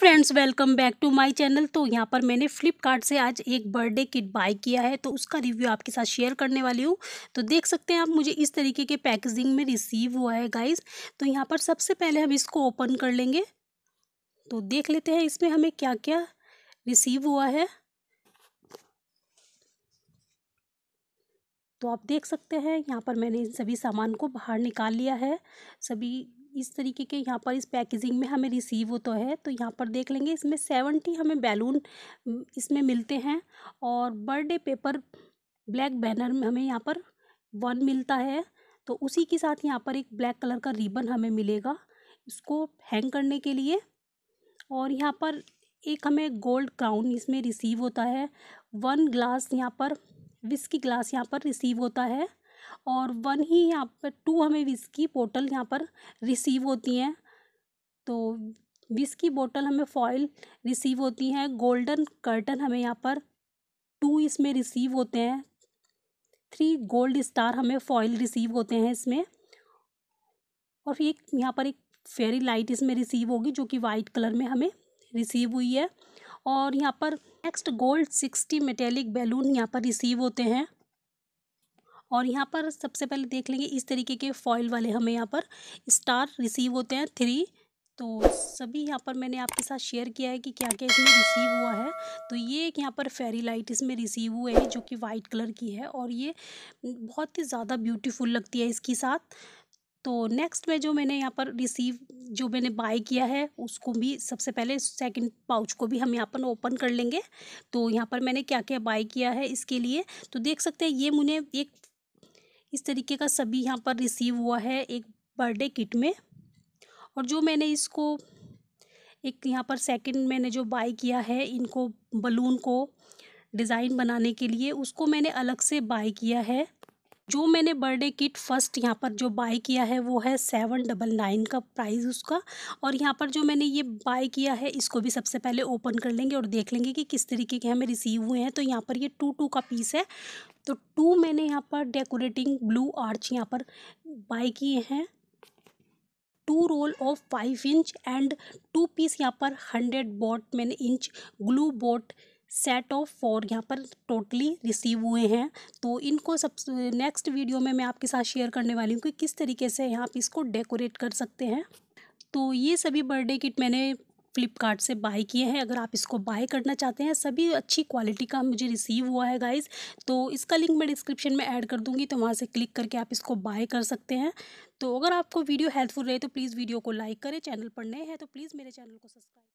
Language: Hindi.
friends welcome back to my channel तो यहाँ पर मैंने फ्लिपकार्ट से आज एक बर्थडे किट बाय किया है तो उसका रिव्यू आपके साथ शेयर करने वाली हूँ तो देख सकते हैं आप मुझे इस तरीके के पैकेजिंग में रिसीव हुआ है गाइस तो यहाँ पर सबसे पहले हम इसको ओपन कर लेंगे तो देख लेते हैं इसमें हमें क्या क्या रिसीव हुआ है तो आप देख सकते हैं यहाँ पर मैंने इन सभी सामान को बाहर निकाल लिया है सभी इस तरीके के यहाँ पर इस पैकेजिंग में हमें रिसीव होता है तो यहाँ पर देख लेंगे इसमें सेवेंटी हमें बैलून इसमें मिलते हैं और बर्थडे पेपर ब्लैक बैनर में हमें यहाँ पर वन मिलता है तो उसी के साथ यहाँ पर एक ब्लैक कलर का रिबन हमें मिलेगा इसको हैंग करने के लिए और यहाँ पर एक हमें गोल्ड क्राउन इसमें रिसीव होता है वन ग्लास यहाँ पर विस्की ग्लास यहाँ पर रिसीव होता है और वन ही यहाँ पर टू हमें विस्की बोटल यहाँ पर रिसीव होती हैं तो विस्की बोटल हमें फॉइल रिसीव होती हैं गोल्डन कर्टन हमें यहाँ पर टू इसमें रिसीव होते हैं थ्री गोल्ड स्टार हमें फॉइल रिसीव होते हैं इसमें और एक यहाँ पर एक फेरी लाइट इसमें रिसीव होगी जो कि वाइट कलर में हमें रिसीव हुई है और यहाँ पर next gold sixty metallic balloon यहाँ पर रिसीव होते हैं और यहाँ पर सबसे पहले देख लेंगे इस तरीके के फॉइल वाले हमें यहाँ पर स्टार रिसीव होते हैं थ्री तो सभी यहाँ पर मैंने आपके साथ शेयर किया है कि क्या क्या इसमें रिसीव हुआ है तो ये एक यहाँ पर फेरी लाइट इसमें रिसीव हुए है जो कि वाइट कलर की है और ये बहुत ही ज़्यादा ब्यूटीफुल लगती है इसके साथ तो नेक्स्ट में जो मैंने यहाँ पर रिसीव जो मैंने बाय किया है उसको भी सबसे पहले सेकंड पाउच को भी हम यहाँ पर ओपन कर लेंगे तो यहाँ पर मैंने क्या क्या बाय किया है इसके लिए तो देख सकते हैं ये मुझे एक इस तरीके का सभी यहाँ पर रिसीव हुआ है एक बर्थडे किट में और जो मैंने इसको एक यहाँ पर सेकंड मैंने जो बाई किया है इनको बलून को डिज़ाइन बनाने के लिए उसको मैंने अलग से बाई किया है जो मैंने बर्थडे किट फर्स्ट यहाँ पर जो बाय किया है वो है सेवन डबल नाइन का प्राइस उसका और यहाँ पर जो मैंने ये बाय किया है इसको भी सबसे पहले ओपन कर लेंगे और देख लेंगे कि किस तरीके के हमें रिसीव हुए हैं तो यहाँ पर ये टू टू का पीस है तो टू मैंने यहाँ पर डेकोरेटिंग ब्लू आर्च यहाँ पर बाय किए हैं two roll of five inch and two piece यहाँ पर हंड्रेड बॉट मैंने inch glue bought set of four यहाँ पर टोटली रिसीव हुए हैं तो इनको सब नेक्स्ट वीडियो में मैं आपके साथ शेयर करने वाली हूँ कि किस तरीके से यहाँ आप इसको डेकोरेट कर सकते हैं तो ये सभी बर्थडे किट मैंने फ्लिपकार्ट से बाय किए हैं अगर आप इसको बाय करना चाहते हैं सभी अच्छी क्वालिटी का मुझे रिसीव हुआ है गाइज़ तो इसका लिंक मैं डिस्क्रिप्शन में ऐड कर दूंगी तो वहाँ से क्लिक करके आप इसको बाय कर सकते हैं तो अगर आपको वीडियो हेल्पफुल रहे तो प्लीज़ वीडियो को लाइक करें चैनल पर नए हैं तो प्लीज़ मेरे चैनल को सब्सक्राइब